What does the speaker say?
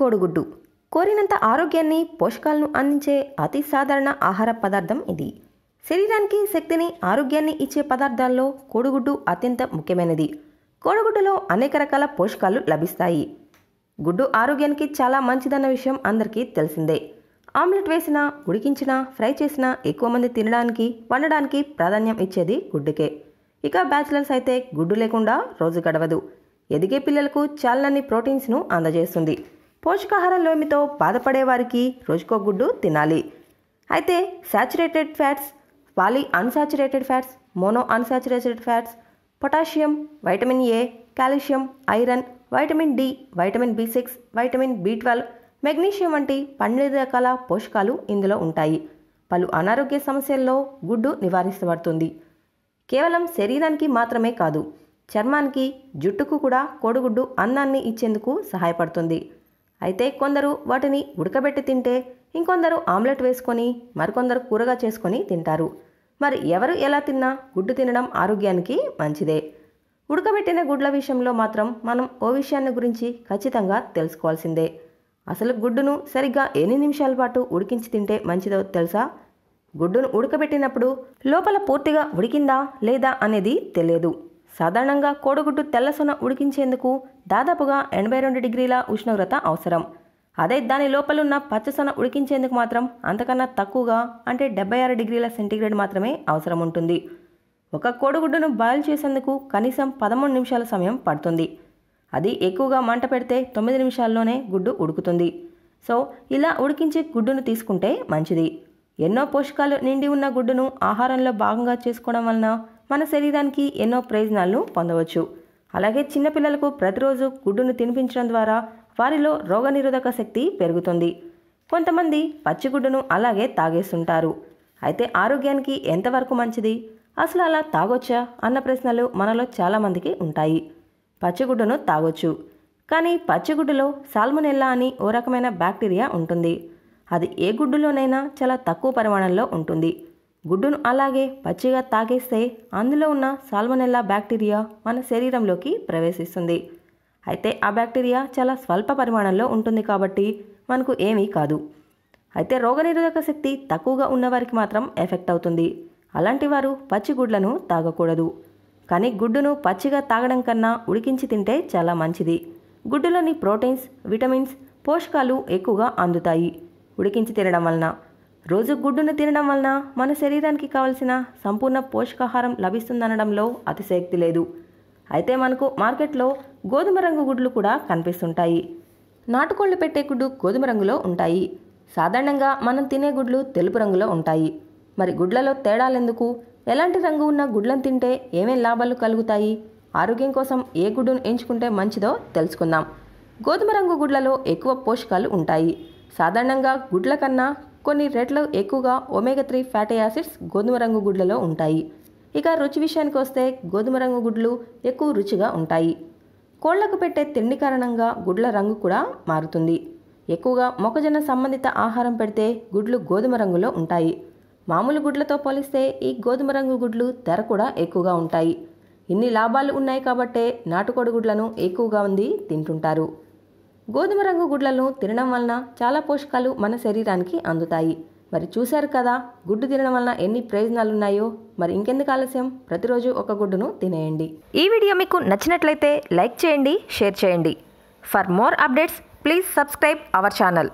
కోడిగుడ్డు కోరినంత ఆరోగ్యాన్ని పోషకాలను అందించే అతి సాధారణ ఆహార పదార్థం ఇది శరీరానికి శక్తిని ఆరోగ్యాన్ని ఇచ్చే పదార్థాల్లో కోడిగుడ్డు అత్యంత ముఖ్యమైనది కోడిగుడ్డులో అనేక రకాల పోషకాలు లభిస్తాయి గుడ్డు ఆరోగ్యానికి చాలా మంచిదన్న విషయం అందరికీ తెలిసిందే ఆమ్లెట్ వేసినా ఉడికించినా ఫ్రై చేసినా ఎక్కువ మంది తినడానికి వండడానికి ప్రాధాన్యం ఇచ్చేది గుడ్డుకే ఇక బ్యాచిలర్స్ అయితే గుడ్డు లేకుండా రోజు గడవదు ఎదిగే పిల్లలకు చాలని ప్రోటీన్స్ను అందజేస్తుంది పోషకాహార లోమితో బాధపడేవారికి రోజుకో గుడ్డు తినాలి అయితే saturated fats poly unsaturated fats mono unsaturated fats potassium vitamin A calcium iron vitamin D vitamin B six vitamin B twelve magnesium వంటి పన్నెండు రకాల పోషకాలు ఇందులో ఉంటాయి పలు అనారోగ్య సమస్యల్లో గుడ్డు నివారించబడుతుంది కేవలం శరీరానికి మాత్రమే కాదు చర్మానికి జుట్టుకు కూడా కోడిగుడ్డు అన్నాన్ని ఇచ్చేందుకు సహాయపడుతుంది అయితే కొందరు వాటిని ఉడకబెట్టి తింటే ఇంకొందరు ఆమ్లెట్ వేసుకొని మరికొందరు కూరగా చేసుకొని తింటారు మరి ఎవరు ఎలా తిన్నా గుడ్డు తినడం ఆరోగ్యానికి మంచిదే ఉడకబెట్టిన గుడ్ల విషయంలో మాత్రం మనం ఓ విషయాన్ని గురించి ఖచ్చితంగా తెలుసుకోవాల్సిందే అసలు గుడ్డును సరిగ్గా ఎన్ని నిమిషాల పాటు ఉడికించి తింటే మంచిదో తెలుసా గుడ్డును ఉడకబెట్టినప్పుడు లోపల పూర్తిగా ఉడికిందా లేదా అనేది తెలియదు సాధారణంగా కోడిగుడ్డు తెల్లసొన ఉడికించేందుకు దాదాపుగా ఎనభై రెండు డిగ్రీల ఉష్ణోగ్రత అవసరం అదే దాని లోపలున్న పచ్చసొన ఉడికించేందుకు మాత్రం అంతకన్నా తక్కువగా అంటే డెబ్బై ఆరు డిగ్రీల సెంటీగ్రేడ్ మాత్రమే అవసరం ఉంటుంది ఒక కోడిగుడ్డును బాయిల్ చేసేందుకు కనీసం పదమూడు నిమిషాల సమయం పడుతుంది అది ఎక్కువగా మంట పెడితే తొమ్మిది నిమిషాల్లోనే గుడ్డు ఉడుకుతుంది సో ఇలా ఉడికించే గుడ్డును తీసుకుంటే మంచిది ఎన్నో పోషకాలు నిండి ఉన్న గుడ్డును ఆహారంలో భాగంగా చేసుకోవడం వలన మన శరీరానికి ఎన్నో ప్రయోజనాలను పొందవచ్చు అలాగే చిన్నపిల్లలకు ప్రతిరోజు గుడ్డును తినిపించడం ద్వారా వారిలో రోగనిరోధక శక్తి పెరుగుతుంది కొంతమంది పచ్చిగుడ్డును అలాగే తాగేస్తుంటారు అయితే ఆరోగ్యానికి ఎంతవరకు మంచిది అసలు అలా తాగొచ్చా అన్న ప్రశ్నలు మనలో చాలామందికి ఉంటాయి పచ్చిగుడ్డును తాగొచ్చు కానీ పచ్చిగుడ్డులో సాల్మునెల్లా అని ఓ రకమైన బ్యాక్టీరియా ఉంటుంది అది ఏ గుడ్డులోనైనా చాలా తక్కువ పరిమాణంలో ఉంటుంది గుడ్డును అలాగే పచ్చిగా తాగేస్తే అందులో ఉన్న సాల్మనెల్లా బ్యాక్టీరియా మన శరీరంలోకి ప్రవేశిస్తుంది అయితే ఆ బ్యాక్టీరియా చాలా స్వల్ప పరిమాణంలో ఉంటుంది కాబట్టి మనకు ఏమీ కాదు అయితే రోగనిరోధక శక్తి తక్కువగా ఉన్నవారికి మాత్రం ఎఫెక్ట్ అవుతుంది అలాంటి వారు పచ్చి గుడ్లను తాగకూడదు కానీ గుడ్డును పచ్చిగా తాగడం కన్నా ఉడికించి తింటే చాలా మంచిది గుడ్డులోని ప్రోటీన్స్ విటమిన్స్ పోషకాలు ఎక్కువగా అందుతాయి ఉడికించి తినడం వలన రోజు గుడ్డును తినడం వలన మన శరీరానికి కావలసిన సంపూర్ణ పోషకాహారం లభిస్తుందనడంలో అతిశయక్తి లేదు అయితే మనకు మార్కెట్లో గోధుమ రంగు గుడ్లు కూడా కనిపిస్తుంటాయి నాటుకోళ్ళు పెట్టే గుడ్డు గోధుమ రంగులో ఉంటాయి సాధారణంగా మనం తినే గుడ్లు తెలుపు రంగులో ఉంటాయి మరి గుడ్లలో తేడాలెందుకు ఎలాంటి రంగు ఉన్న గుడ్లను తింటే ఏమేం లాభాలు కలుగుతాయి ఆరోగ్యం కోసం ఏ గుడ్డును ఎంచుకుంటే మంచిదో తెలుసుకుందాం గోధుమ రంగు గుడ్లలో ఎక్కువ పోషకాలు ఉంటాయి సాధారణంగా గుడ్ల కన్నా కొన్ని రెట్లు ఎక్కువగా ఒమేగా త్రీ ఫ్యాటీ యాసిడ్స్ గోధుమ రంగు గుడ్లలో ఉంటాయి ఇక రుచి విషయానికి వస్తే గోధుమ రంగు గుడ్లు ఎక్కువ రుచిగా ఉంటాయి కోళ్లకు పెట్టే తిండి కారణంగా గుడ్ల రంగు కూడా మారుతుంది ఎక్కువగా మొక్కజొన్న సంబంధిత ఆహారం పెడితే గుడ్లు గోధుమ రంగులో ఉంటాయి మామూలు గుడ్లతో పోలిస్తే ఈ గోధుమ రంగు గుడ్లు ధర కూడా ఎక్కువగా ఉంటాయి ఇన్ని లాభాలు ఉన్నాయి కాబట్టే నాటుకోడి గుడ్లను ఎక్కువగా ఉంది తింటుంటారు గోధుమ రంగు గుడ్లను తినడం వలన చాలా పోషకాలు మన శరీరానికి అందుతాయి మరి చూశారు కదా గుడ్డు తినడం వలన ఎన్ని ప్రయోజనాలు ఉన్నాయో మరి ఇంకెందుకు ఆలస్యం ప్రతిరోజు ఒక గుడ్డును తినేయండి ఈ వీడియో మీకు నచ్చినట్లయితే లైక్ చేయండి షేర్ చేయండి for more updates please subscribe our channel